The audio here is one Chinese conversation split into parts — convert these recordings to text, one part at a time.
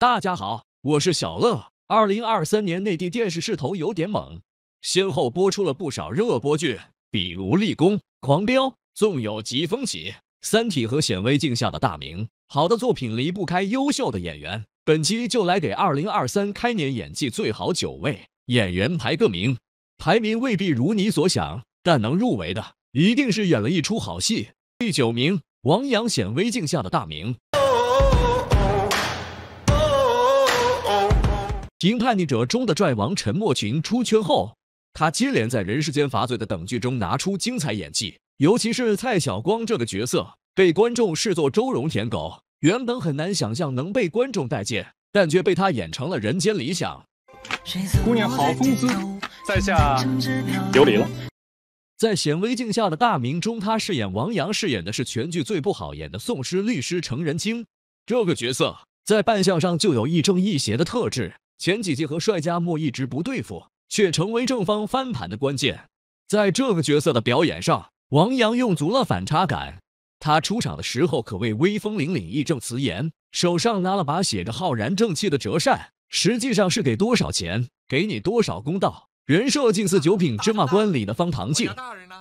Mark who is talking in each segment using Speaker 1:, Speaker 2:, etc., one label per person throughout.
Speaker 1: 大家好，我是小乐。二零二三年内地电视势头有点猛，先后播出了不少热播剧，比如《立功》《狂飙》《纵有疾风起》《三体》和《显微镜下的大明》。好的作品离不开优秀的演员，本期就来给二零二三开年演技最好九位演员排个名。排名未必如你所想，但能入围的一定是演了一出好戏。第九名，王阳，《显微镜下的大明》。凭叛逆者中的拽王陈默群出圈后，他接连在《人世间》《法罪》的等剧中拿出精彩演技，尤其是蔡晓光这个角色，被观众视作周荣舔狗，原本很难想象能被观众待见，但却被他演成了人间理想。姑娘好风姿，在下有礼了。在显微镜下的大明中，他饰演王阳，饰演的是全剧最不好演的宋师律师程仁清这个角色，在扮相上就有亦正亦邪的特质。前几季和帅家木一直不对付，却成为正方翻盘的关键。在这个角色的表演上，王阳用足了反差感。他出场的时候可谓威风凛凛、义正辞严，手上拿了把写着“浩然正气”的折扇，实际上是给多少钱，给你多少公道。人设近似九品芝麻官里的方唐镜。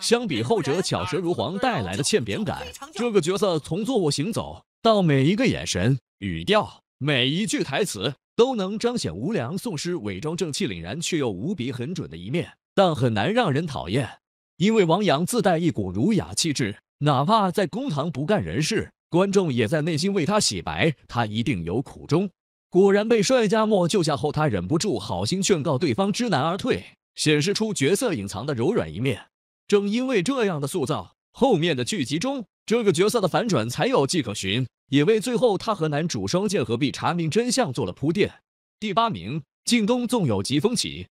Speaker 1: 相比后者巧舌如簧带来的欠扁感，这个角色从坐卧行走到每一个眼神、语调、每一句台词。都能彰显无良宋师伪装正气凛然却又无比狠准的一面，但很难让人讨厌，因为王阳自带一股儒雅气质，哪怕在公堂不干人事，观众也在内心为他洗白，他一定有苦衷。果然被帅家莫救下后，他忍不住好心劝告对方知难而退，显示出角色隐藏的柔软一面。正因为这样的塑造，后面的剧集中这个角色的反转才有迹可循。也为最后他和男主双剑合璧查明真相做了铺垫。第八名，靳东纵有疾风起。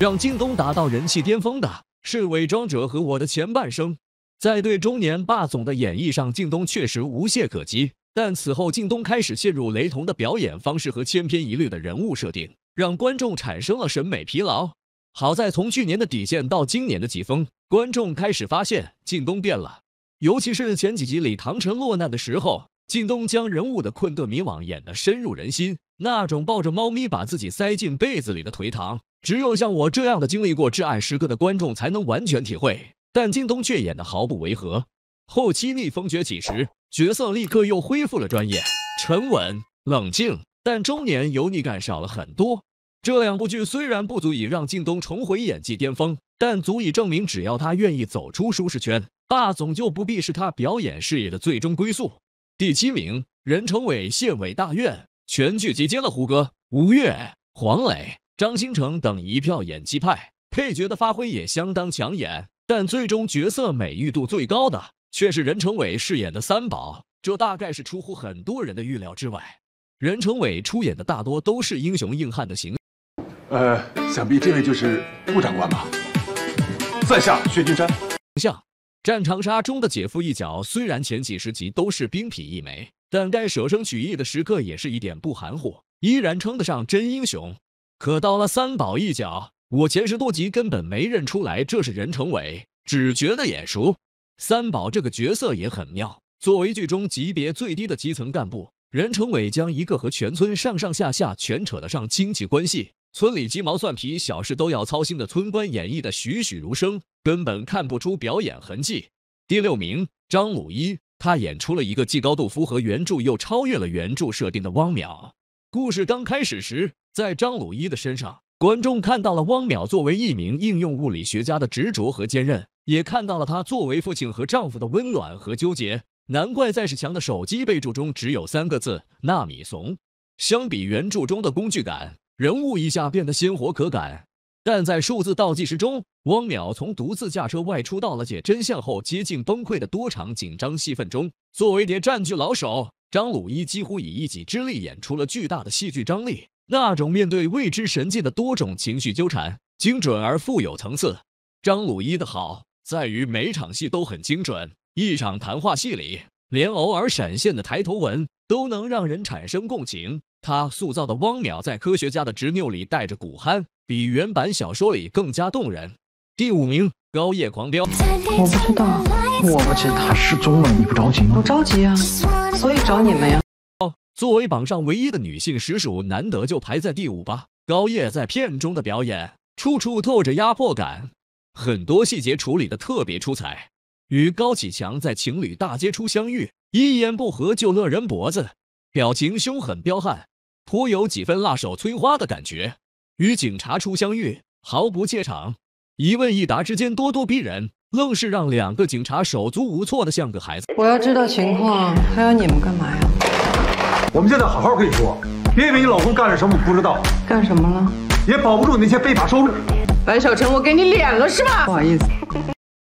Speaker 1: 让靳东达到人气巅峰的是《伪装者》和《我的前半生》。在对中年霸总的演绎上，靳东确实无懈可击。但此后，靳东开始陷入雷同的表演方式和千篇一律的人物设定，让观众产生了审美疲劳。好在从去年的底线到今年的疾风。观众开始发现靳东变了，尤其是前几集里唐晨落难的时候，靳东将人物的困顿迷惘演得深入人心。那种抱着猫咪把自己塞进被子里的颓唐，只有像我这样的经历过至暗时刻的观众才能完全体会。但靳东却演得毫不违和。后期逆风崛起时，角色立刻又恢复了专业、沉稳、冷静，但中年油腻感少了很多。这两部剧虽然不足以让靳东重回演技巅峰，但足以证明，只要他愿意走出舒适圈，霸总就不必是他表演事业的最终归宿。第七名，任成伟，《县委大院》，全剧集结了胡歌、吴越、黄磊、张新成等一票演技派，配角的发挥也相当抢眼，但最终角色美誉度最高的却是任成伟饰演的三宝，这大概是出乎很多人的预料之外。任成伟出演的大多都是英雄硬汉的形象。呃，想必这位就是顾长官吧？在下薛君山。相，战长沙中的姐夫一角，虽然前几十集都是兵品一枚，但该舍生取义的时刻也是一点不含糊，依然称得上真英雄。可到了三宝一角，我前十多集根本没认出来这是任成伟，只觉得眼熟。三宝这个角色也很妙，作为剧中级别最低的基层干部，任成伟将一个和全村上上下下全扯得上亲戚关系。村里鸡毛蒜皮小事都要操心的村官演绎的栩栩如生，根本看不出表演痕迹。第六名张鲁一，他演出了一个既高度符合原著又超越了原著设定的汪淼。故事刚开始时，在张鲁一的身上，观众看到了汪淼作为一名应用物理学家的执着和坚韧，也看到了他作为父亲和丈夫的温暖和纠结。难怪在史强的手机备注中只有三个字：纳米怂。相比原著中的工具感。人物一下变得鲜活可感，但在数字倒计时中，汪淼从独自驾车外出到了解真相后接近崩溃的多场紧张戏份中，作为谍战剧老手，张鲁一几乎以一己之力演出了巨大的戏剧张力，那种面对未知神界的多种情绪纠缠，精准而富有层次。张鲁一的好在于每场戏都很精准，一场谈话戏里，连偶尔闪现的抬头纹都能让人产生共情。他塑造的汪淼在科学家的执拗里带着骨憨，比原版小说里更加动人。第五名，高叶狂飙。我不知道，我不知道他失踪了，你不着急吗？我着急啊，所以找你们呀。哦，作为榜上唯一的女性，实属难得，就排在第五吧。高叶在片中的表演处处透着压迫感，很多细节处理的特别出彩。与高启强在情侣大街初相遇，一言不合就勒人脖子，表情凶狠彪悍。颇有几分辣手摧花的感觉。与警察初相遇，毫不怯场，一问一答之间咄咄逼人，愣是让两个警察手足无措的像个孩子。我要知道情况，还要你们干嘛呀？我们现在好好跟你说，别以为你老公干了什么不知道。干什么了？也保不住你那些非法收入。白小晨，我给你脸了是吧？不好意思。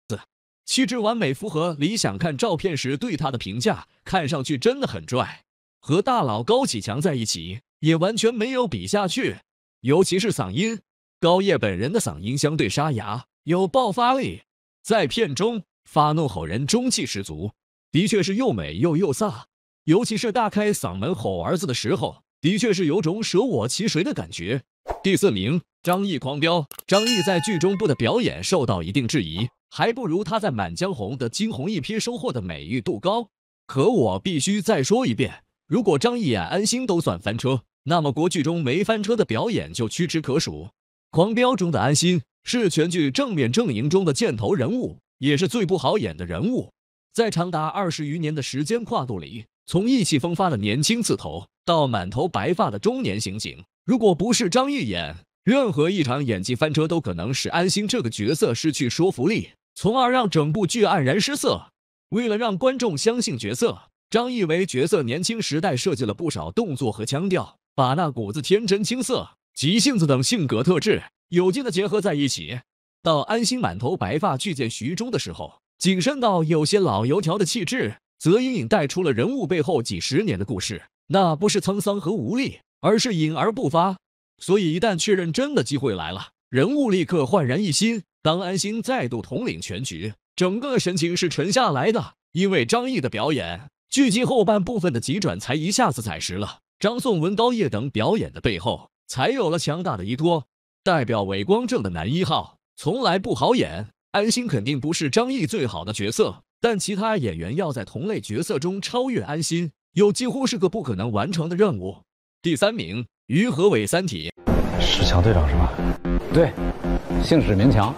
Speaker 1: 四，气质完美符合李想看照片时对他的评价，看上去真的很拽。和大佬高启强在一起也完全没有比下去，尤其是嗓音，高叶本人的嗓音相对沙哑，有爆发力，在片中发怒吼人中气十足，的确是又美又又飒，尤其是大开嗓门吼儿子的时候，的确是有种舍我其谁的感觉。第四名，张译狂飙，张译在剧中部的表演受到一定质疑，还不如他在《满江红》的惊鸿一瞥收获的美誉度高。可我必须再说一遍。如果张译演安心都算翻车，那么国剧中没翻车的表演就屈指可数。《狂飙》中的安心是全剧正面阵营中的箭头人物，也是最不好演的人物。在长达二十余年的时间跨度里，从意气风发的年轻刺头，到满头白发的中年刑警，如果不是张译演，任何一场演技翻车都可能使安心这个角色失去说服力，从而让整部剧黯然失色。为了让观众相信角色。张译为角色年轻时代设计了不少动作和腔调，把那股子天真、青涩、急性子等性格特质有机的结合在一起。到安心满头白发去见徐忠的时候，谨慎到有些老油条的气质，则隐隐带出了人物背后几十年的故事。那不是沧桑和无力，而是隐而不发。所以一旦确认真的机会来了，人物立刻焕然一新。当安心再度统领全局，整个神情是沉下来的，因为张译的表演。剧集后半部分的急转才一下子踩实了。张颂文、高叶等表演的背后，才有了强大的依托。代表伟光正的男一号从来不好演，安心肯定不是张译最好的角色，但其他演员要在同类角色中超越安心，又几乎是个不可能完成的任务。第三名，于和伟《三体》，史强队长是吧？对，姓史名强。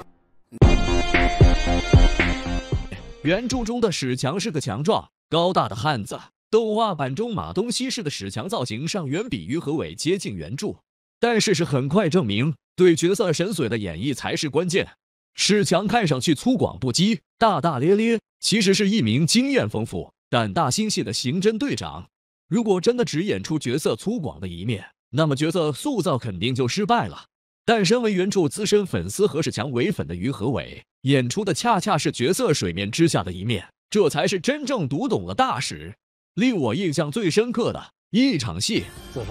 Speaker 1: 原著中的史强是个强壮。高大的汉子，动画版中马东锡式的史强造型上远比于和伟接近原著，但事实很快证明，对角色神髓的演绎才是关键。史强看上去粗犷不羁、大大咧咧，其实是一名经验丰富、胆大心细的刑侦队长。如果真的只演出角色粗犷的一面，那么角色塑造肯定就失败了。但身为原著资深粉丝和史强伪粉的于和伟，演出的恰恰是角色水面之下的一面。这才是真正读懂了大使。令我印象最深刻的一场戏，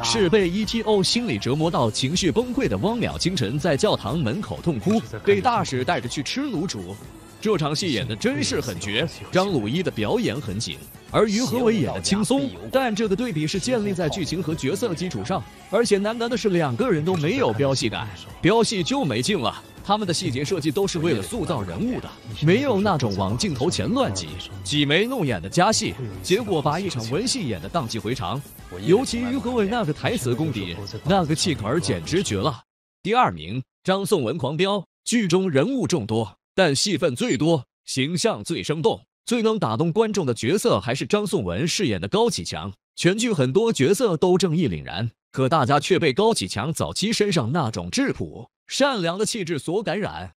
Speaker 1: 是被 ETO 心理折磨到情绪崩溃的汪淼，清晨在教堂门口痛哭，被大使带着去吃卤煮。这场戏演的真是很绝，张鲁一的表演很紧，而于和伟演的轻松。但这个对比是建立在剧情和角色的基础上，而且难得的是两个人都没有飙戏感，飙戏就没劲了。他们的细节设计都是为了塑造人物的，没有那种往镜头前乱挤、挤眉弄眼的加戏，结果把一场文戏演得荡气回肠。尤其于和伟那个台词功底，那个气口简直绝了。第二名，张颂文狂飙。剧中人物众多，但戏份最多、形象最生动、最能打动观众的角色还是张颂文饰演的高启强。全剧很多角色都正义凛然，可大家却被高启强早期身上那种质朴。善良的气质所感染。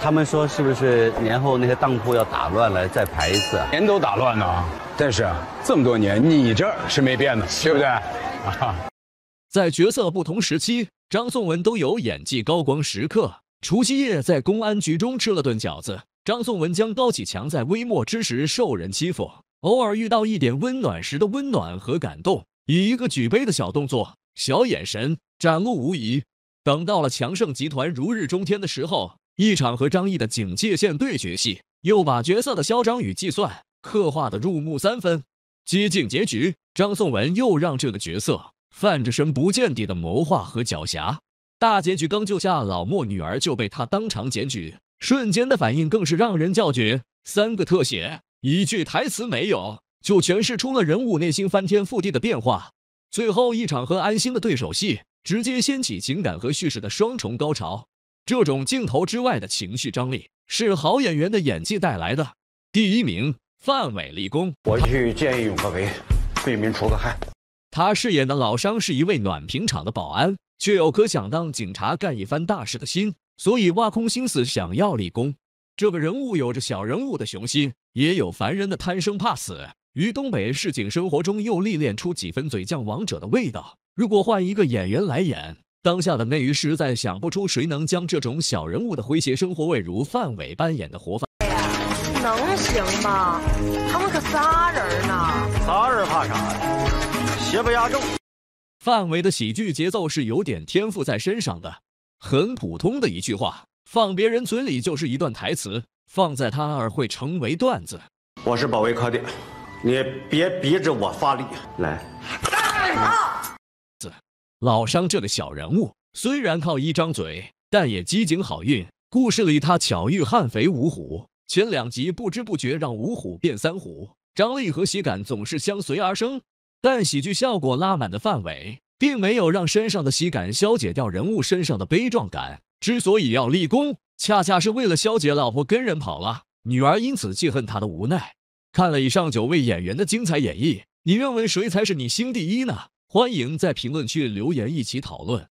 Speaker 1: 他们说，是不是年后那些当铺要打乱了，再排一次？年都打乱了，但是这么多年，你这儿是没变的，对不对？啊，在角色不同时期，张颂文都有演技高光时刻。除夕夜在公安局中吃了顿饺子，张颂文将高启强在微末之时受人欺负，偶尔遇到一点温暖时的温暖和感动，以一个举杯的小动作、小眼神展露无遗。等到了强盛集团如日中天的时候，一场和张译的警戒线对决戏，又把角色的嚣张与计算刻画的入木三分。接近结局，张颂文又让这个角色泛着深不见底的谋划和狡黠。大结局刚救下老莫女儿，就被他当场检举，瞬间的反应更是让人叫绝。三个特写，一句台词没有，就诠释出了人物内心翻天覆地的变化。最后一场和安心的对手戏。直接掀起情感和叙事的双重高潮。这种镜头之外的情绪张力是好演员的演技带来的。第一名，范伟立功。我去见义勇为，为民除个害。他饰演的老商是一位暖瓶厂的保安，却有颗想当警察、干一番大事的心，所以挖空心思想要立功。这个人物有着小人物的雄心，也有凡人的贪生怕死，于东北市井生活中又历练出几分嘴犟王者的味道。如果换一个演员来演当下的内娱，实在想不出谁能将这种小人物的诙谐生活味如范伟扮演的活呀，能行吗？他们可仨人呢，仨人怕啥呀？邪不压正。范伟的喜剧节奏是有点天赋在身上的，很普通的一句话，放别人嘴里就是一段台词，放在他那儿会成为段子。我是保卫科的，你别逼着我发力来。老商这个小人物，虽然靠一张嘴，但也机警好运。故事里他巧遇悍匪五虎，前两集不知不觉让五虎变三虎，张力和喜感总是相随而生。但喜剧效果拉满的范伟，并没有让身上的喜感消解掉人物身上的悲壮感。之所以要立功，恰恰是为了消解老婆跟人跑了，女儿因此记恨他的无奈。看了以上九位演员的精彩演绎，你认为谁才是你心第一呢？欢迎在评论区留言，一起讨论。